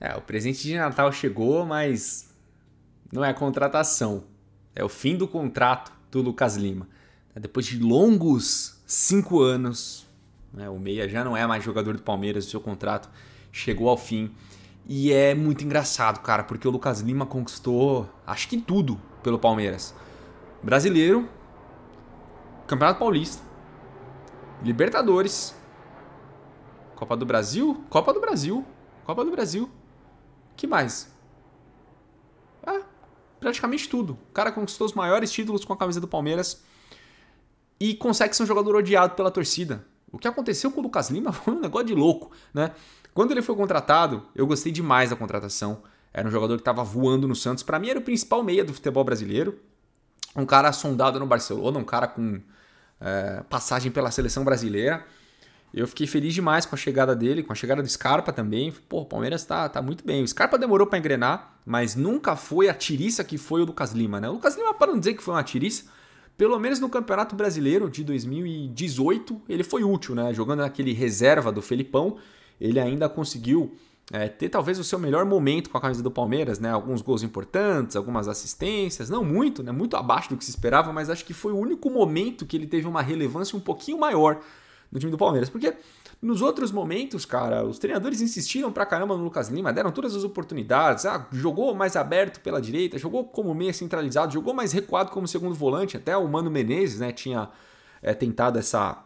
É, o presente de Natal chegou, mas não é a contratação. É o fim do contrato do Lucas Lima. É, depois de longos cinco anos, né, o Meia já não é mais jogador do Palmeiras, o seu contrato chegou ao fim. E é muito engraçado, cara, porque o Lucas Lima conquistou acho que tudo pelo Palmeiras: Brasileiro, Campeonato Paulista, Libertadores, Copa do Brasil, Copa do Brasil, Copa do Brasil, que mais? Ah, praticamente tudo. O cara conquistou os maiores títulos com a camisa do Palmeiras e consegue ser um jogador odiado pela torcida. O que aconteceu com o Lucas Lima foi um negócio de louco, né? Quando ele foi contratado, eu gostei demais da contratação. Era um jogador que estava voando no Santos. Para mim, era o principal meia do futebol brasileiro. Um cara sondado no Barcelona, um cara com é, passagem pela seleção brasileira. Eu fiquei feliz demais com a chegada dele, com a chegada do Scarpa também. Pô, o Palmeiras tá, tá muito bem. O Scarpa demorou para engrenar, mas nunca foi a tiriça que foi o Lucas Lima, né? O Lucas Lima, para não dizer que foi uma tiriça, pelo menos no Campeonato Brasileiro de 2018, ele foi útil, né? Jogando naquele reserva do Felipão, ele ainda conseguiu é, ter talvez o seu melhor momento com a camisa do Palmeiras, né? Alguns gols importantes, algumas assistências, não muito, né? Muito abaixo do que se esperava, mas acho que foi o único momento que ele teve uma relevância um pouquinho maior do time do Palmeiras. Porque nos outros momentos, cara, os treinadores insistiram pra caramba no Lucas Lima, deram todas as oportunidades. Ah, jogou mais aberto pela direita, jogou como meia centralizado, jogou mais recuado como segundo volante. Até o Mano Menezes, né, tinha é, tentado essa,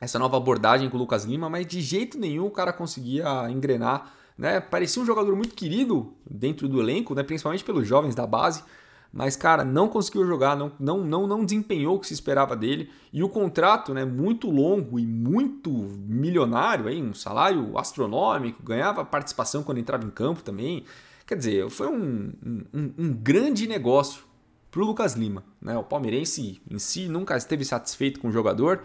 essa nova abordagem com o Lucas Lima, mas de jeito nenhum o cara conseguia engrenar. Né? Parecia um jogador muito querido dentro do elenco, né? principalmente pelos jovens da base, mas cara, não conseguiu jogar, não, não, não, não desempenhou o que se esperava dele. E o contrato, né, muito longo e muito milionário, aí, um salário astronômico, ganhava participação quando entrava em campo também. Quer dizer, foi um, um, um grande negócio para o Lucas Lima. Né? O palmeirense em si nunca esteve satisfeito com o jogador.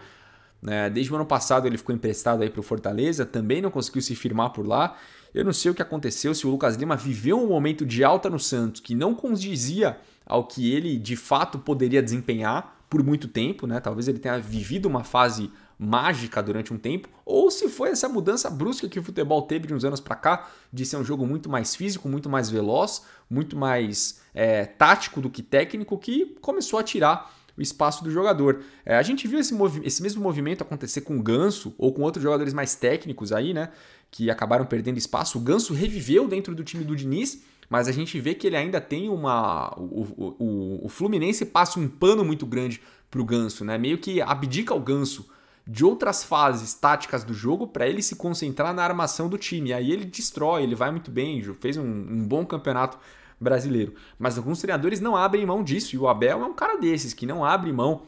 Né? Desde o ano passado ele ficou emprestado para o Fortaleza, também não conseguiu se firmar por lá. Eu não sei o que aconteceu, se o Lucas Lima viveu um momento de alta no Santos que não condizia ao que ele de fato poderia desempenhar por muito tempo, né? Talvez ele tenha vivido uma fase mágica durante um tempo, ou se foi essa mudança brusca que o futebol teve de uns anos para cá, de ser um jogo muito mais físico, muito mais veloz, muito mais é, tático do que técnico, que começou a tirar o espaço do jogador. É, a gente viu esse, esse mesmo movimento acontecer com o Ganso ou com outros jogadores mais técnicos aí, né? Que acabaram perdendo espaço. O Ganso reviveu dentro do time do Diniz mas a gente vê que ele ainda tem uma. O, o, o Fluminense passa um pano muito grande para o ganso, né? Meio que abdica o ganso de outras fases táticas do jogo para ele se concentrar na armação do time. Aí ele destrói, ele vai muito bem, fez um, um bom campeonato brasileiro. Mas alguns treinadores não abrem mão disso, e o Abel é um cara desses que não abre mão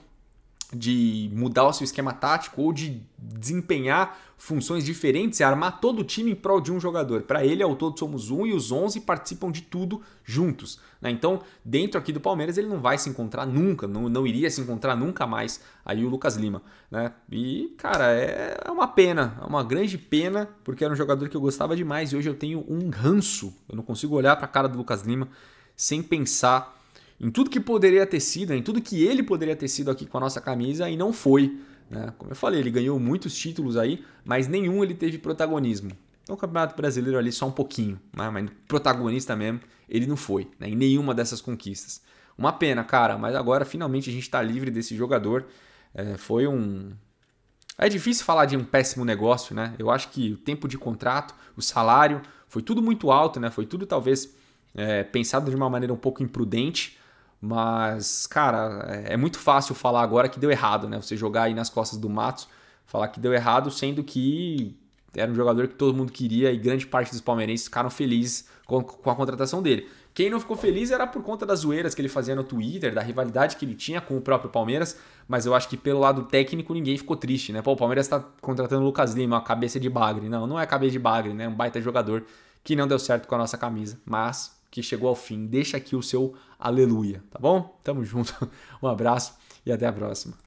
de mudar o seu esquema tático ou de desempenhar funções diferentes e armar todo o time em prol de um jogador. Para ele, ao todo somos um e os 11 participam de tudo juntos. Né? Então, dentro aqui do Palmeiras, ele não vai se encontrar nunca, não, não iria se encontrar nunca mais aí o Lucas Lima. Né? E, cara, é, é uma pena, é uma grande pena, porque era um jogador que eu gostava demais e hoje eu tenho um ranço. Eu não consigo olhar para a cara do Lucas Lima sem pensar em tudo que poderia ter sido, em tudo que ele poderia ter sido aqui com a nossa camisa e não foi. Né? Como eu falei, ele ganhou muitos títulos aí, mas nenhum ele teve protagonismo. Então o Campeonato Brasileiro ali só um pouquinho, né? mas protagonista mesmo ele não foi, né? em nenhuma dessas conquistas. Uma pena, cara, mas agora finalmente a gente está livre desse jogador. É, foi um. É difícil falar de um péssimo negócio, né? Eu acho que o tempo de contrato, o salário, foi tudo muito alto, né? Foi tudo talvez é, pensado de uma maneira um pouco imprudente, mas, cara, é, é muito fácil falar agora que deu errado, né? Você jogar aí nas costas do Matos, falar que deu errado, sendo que era um jogador que todo mundo queria e grande parte dos palmeirenses ficaram felizes com, com a contratação dele. Quem não ficou feliz era por conta das zoeiras que ele fazia no Twitter, da rivalidade que ele tinha com o próprio Palmeiras, mas eu acho que pelo lado técnico ninguém ficou triste, né? Pô, o Palmeiras está contratando o Lucas Lima, a cabeça de bagre. Não, não é cabeça de bagre, né? Um baita jogador que não deu certo com a nossa camisa, mas que chegou ao fim. Deixa aqui o seu aleluia, tá bom? Tamo junto, um abraço e até a próxima.